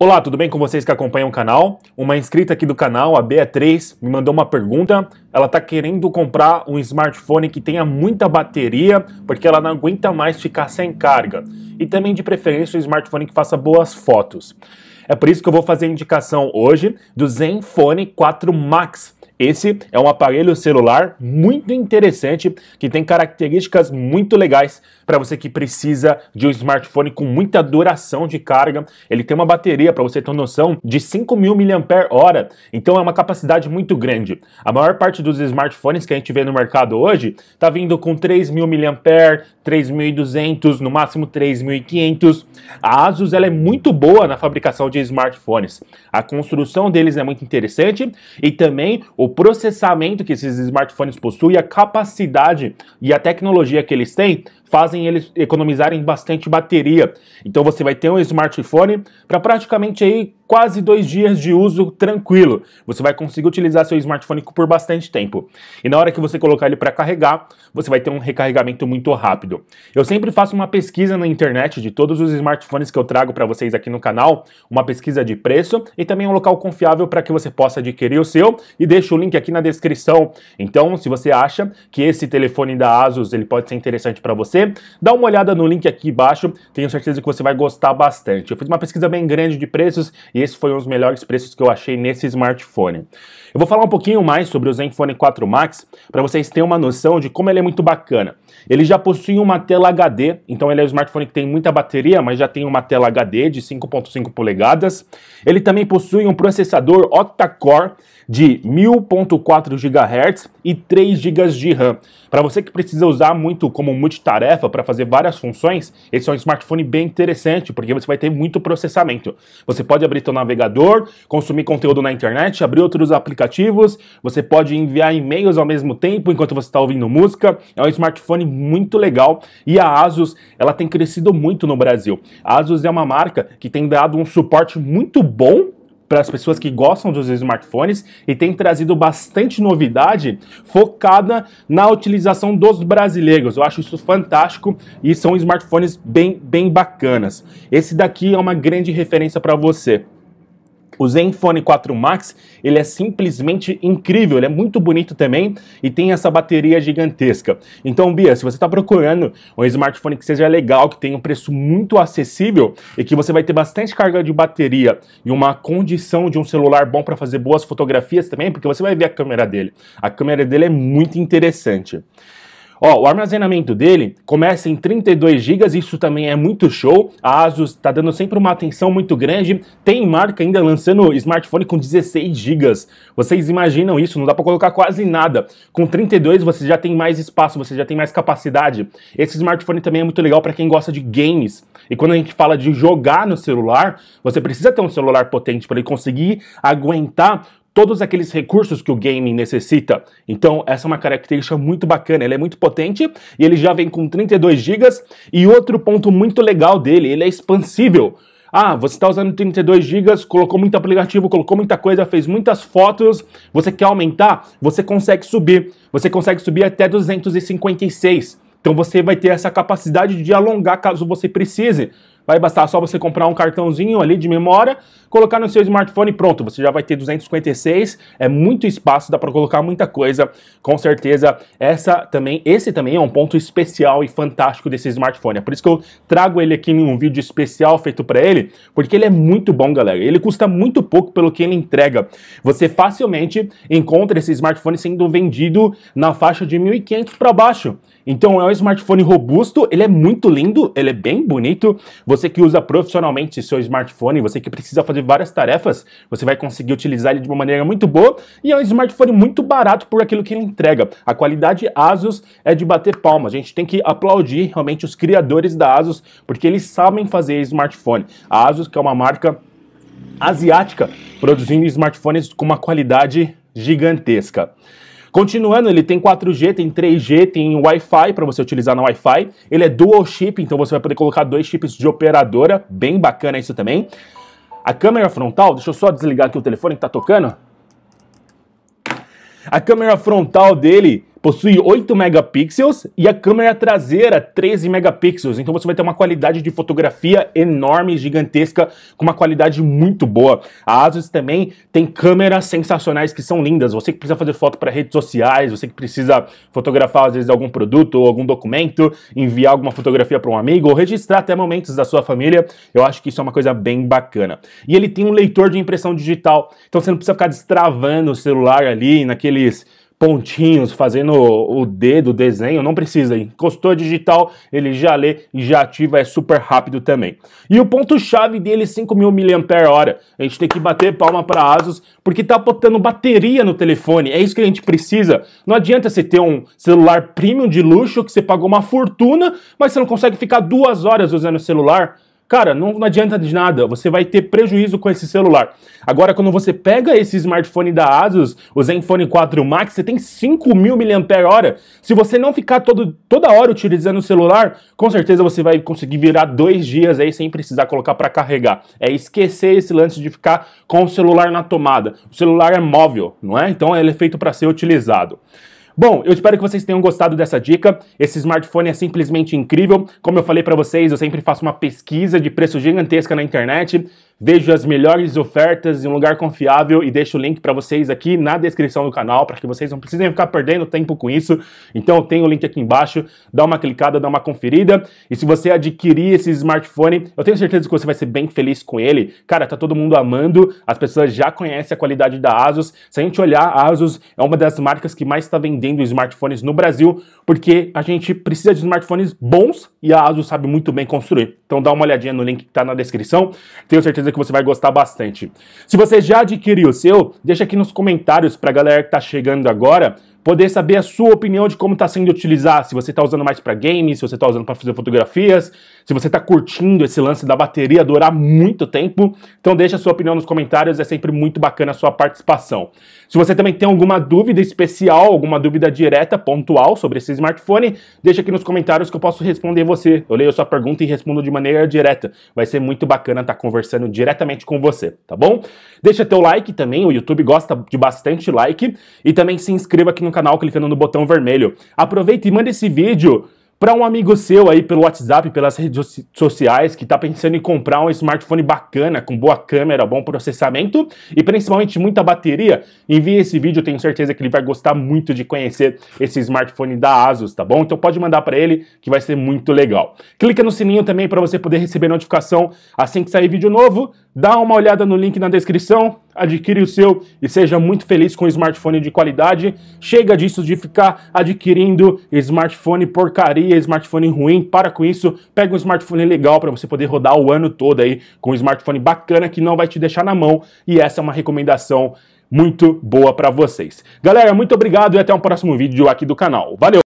Olá, tudo bem com vocês que acompanham o canal? Uma inscrita aqui do canal, a Beatriz, me mandou uma pergunta. Ela está querendo comprar um smartphone que tenha muita bateria, porque ela não aguenta mais ficar sem carga. E também, de preferência, um smartphone que faça boas fotos. É por isso que eu vou fazer a indicação hoje do Zenfone 4 Max, esse é um aparelho celular muito interessante que tem características muito legais para você que precisa de um smartphone com muita duração de carga. Ele tem uma bateria, para você ter noção, de 5.000 mAh, então é uma capacidade muito grande. A maior parte dos smartphones que a gente vê no mercado hoje está vindo com 3.000 mAh, 3.200, no máximo 3.500. A Asus ela é muito boa na fabricação de smartphones. A construção deles é muito interessante e também o o processamento que esses smartphones possuem, a capacidade e a tecnologia que eles têm, fazem eles economizarem bastante bateria. Então você vai ter um smartphone para praticamente aí quase dois dias de uso tranquilo. Você vai conseguir utilizar seu smartphone por bastante tempo. E na hora que você colocar ele para carregar, você vai ter um recarregamento muito rápido. Eu sempre faço uma pesquisa na internet de todos os smartphones que eu trago para vocês aqui no canal, uma pesquisa de preço e também um local confiável para que você possa adquirir o seu e deixo o link aqui na descrição. Então, se você acha que esse telefone da Asus ele pode ser interessante para você você, dá uma olhada no link aqui embaixo, tenho certeza que você vai gostar bastante. Eu fiz uma pesquisa bem grande de preços e esse foi um dos melhores preços que eu achei nesse smartphone. Eu vou falar um pouquinho mais sobre o Zenfone 4 Max para vocês terem uma noção de como ele é muito bacana. Ele já possui uma tela HD, então ele é um smartphone que tem muita bateria, mas já tem uma tela HD de 5.5 polegadas. Ele também possui um processador octa-core de 1000.4 GHz e 3 GB de RAM. Para você que precisa usar muito como multitarefa para fazer várias funções, esse é um smartphone bem interessante, porque você vai ter muito processamento. Você pode abrir seu navegador, consumir conteúdo na internet, abrir outros aplicativos, você pode enviar e-mails ao mesmo tempo enquanto você está ouvindo música. É um smartphone muito legal e a Asus, ela tem crescido muito no Brasil. A Asus é uma marca que tem dado um suporte muito bom para as pessoas que gostam dos smartphones e tem trazido bastante novidade focada na utilização dos brasileiros. Eu acho isso fantástico e são smartphones bem, bem bacanas. Esse daqui é uma grande referência para você. O Zenfone 4 Max, ele é simplesmente incrível, ele é muito bonito também e tem essa bateria gigantesca. Então, Bia, se você está procurando um smartphone que seja legal, que tenha um preço muito acessível e que você vai ter bastante carga de bateria e uma condição de um celular bom para fazer boas fotografias também, porque você vai ver a câmera dele. A câmera dele é muito interessante. Ó, o armazenamento dele começa em 32 GB, isso também é muito show. A Asus tá dando sempre uma atenção muito grande. Tem marca ainda lançando smartphone com 16 GB. Vocês imaginam isso? Não dá para colocar quase nada. Com 32 você já tem mais espaço, você já tem mais capacidade. Esse smartphone também é muito legal para quem gosta de games. E quando a gente fala de jogar no celular, você precisa ter um celular potente para ele conseguir aguentar todos aqueles recursos que o gaming necessita. Então, essa é uma característica muito bacana, ele é muito potente e ele já vem com 32 GB. E outro ponto muito legal dele, ele é expansível. Ah, você está usando 32 GB, colocou muito aplicativo, colocou muita coisa, fez muitas fotos, você quer aumentar? Você consegue subir. Você consegue subir até 256. Então você vai ter essa capacidade de alongar caso você precise. Vai bastar só você comprar um cartãozinho ali de memória, colocar no seu smartphone e pronto, você já vai ter 256, é muito espaço, dá para colocar muita coisa. Com certeza, essa também, esse também é um ponto especial e fantástico desse smartphone. É por isso que eu trago ele aqui em um vídeo especial feito para ele, porque ele é muito bom, galera. Ele custa muito pouco pelo que ele entrega. Você facilmente encontra esse smartphone sendo vendido na faixa de 1.500 para baixo. Então é um smartphone robusto, ele é muito lindo, ele é bem bonito. Você você que usa profissionalmente seu smartphone, você que precisa fazer várias tarefas, você vai conseguir utilizar ele de uma maneira muito boa e é um smartphone muito barato por aquilo que ele entrega. A qualidade Asus é de bater palma. A gente tem que aplaudir realmente os criadores da Asus porque eles sabem fazer smartphone. A Asus, que é uma marca asiática, produzindo smartphones com uma qualidade gigantesca. Continuando, ele tem 4G, tem 3G, tem Wi-Fi para você utilizar na Wi-Fi. Ele é dual chip, então você vai poder colocar dois chips de operadora, bem bacana isso também. A câmera frontal, deixa eu só desligar aqui o telefone que tá tocando. A câmera frontal dele possui 8 megapixels e a câmera traseira 13 megapixels. Então você vai ter uma qualidade de fotografia enorme, gigantesca, com uma qualidade muito boa. A Asus também tem câmeras sensacionais que são lindas. Você que precisa fazer foto para redes sociais, você que precisa fotografar às vezes algum produto ou algum documento, enviar alguma fotografia para um amigo ou registrar até momentos da sua família, eu acho que isso é uma coisa bem bacana. E ele tem um leitor de impressão digital, então você não precisa ficar destravando o celular ali naqueles pontinhos, fazendo o dedo, o desenho, não precisa. Encostou digital, ele já lê e já ativa, é super rápido também. E o ponto-chave dele, 5.000 mAh. A gente tem que bater palma para Asus, porque tá botando bateria no telefone, é isso que a gente precisa. Não adianta você ter um celular premium de luxo, que você pagou uma fortuna, mas você não consegue ficar duas horas usando o celular. Cara, não, não adianta de nada, você vai ter prejuízo com esse celular. Agora, quando você pega esse smartphone da Asus, o Zenfone 4 Max, você tem mil mAh. Se você não ficar todo, toda hora utilizando o celular, com certeza você vai conseguir virar dois dias aí sem precisar colocar para carregar. É esquecer esse lance de ficar com o celular na tomada. O celular é móvel, não é? Então ele é feito para ser utilizado. Bom, eu espero que vocês tenham gostado dessa dica. Esse smartphone é simplesmente incrível. Como eu falei para vocês, eu sempre faço uma pesquisa de preço gigantesca na internet. Vejo as melhores ofertas em um lugar confiável e deixo o link para vocês aqui na descrição do canal para que vocês não precisem ficar perdendo tempo com isso. Então tem o link aqui embaixo, dá uma clicada, dá uma conferida. E se você adquirir esse smartphone, eu tenho certeza que você vai ser bem feliz com ele. Cara, tá todo mundo amando, as pessoas já conhecem a qualidade da Asus. Se a gente olhar, a Asus é uma das marcas que mais está vendendo smartphones no Brasil, porque a gente precisa de smartphones bons e a Asus sabe muito bem construir. Então dá uma olhadinha no link que está na descrição. Tenho certeza certeza que você vai gostar bastante. Se você já adquiriu o seu, deixa aqui nos comentários para a galera que está chegando agora poder saber a sua opinião de como está sendo utilizado, se você está usando mais para games, se você está usando para fazer fotografias, se você está curtindo esse lance da bateria durar muito tempo. Então deixa a sua opinião nos comentários, é sempre muito bacana a sua participação. Se você também tem alguma dúvida especial, alguma dúvida direta, pontual sobre esse smartphone, deixa aqui nos comentários que eu posso responder você. Eu leio a sua pergunta e respondo de maneira direta. Vai ser muito bacana estar tá conversando diretamente com você, tá bom? Deixa teu like também, o YouTube gosta de bastante like e também se inscreva aqui no canal canal clicando no botão vermelho. Aproveita e manda esse vídeo para um amigo seu aí pelo WhatsApp, pelas redes sociais, que está pensando em comprar um smartphone bacana, com boa câmera, bom processamento e principalmente muita bateria, envie esse vídeo, tenho certeza que ele vai gostar muito de conhecer esse smartphone da Asus, tá bom? Então pode mandar para ele, que vai ser muito legal. Clica no sininho também para você poder receber notificação assim que sair vídeo novo. Dá uma olhada no link na descrição, adquire o seu e seja muito feliz com um smartphone de qualidade. Chega disso de ficar adquirindo smartphone porcaria, smartphone ruim. Para com isso, pega um smartphone legal para você poder rodar o ano todo aí com um smartphone bacana que não vai te deixar na mão. E essa é uma recomendação muito boa para vocês. Galera, muito obrigado e até o um próximo vídeo aqui do canal. Valeu!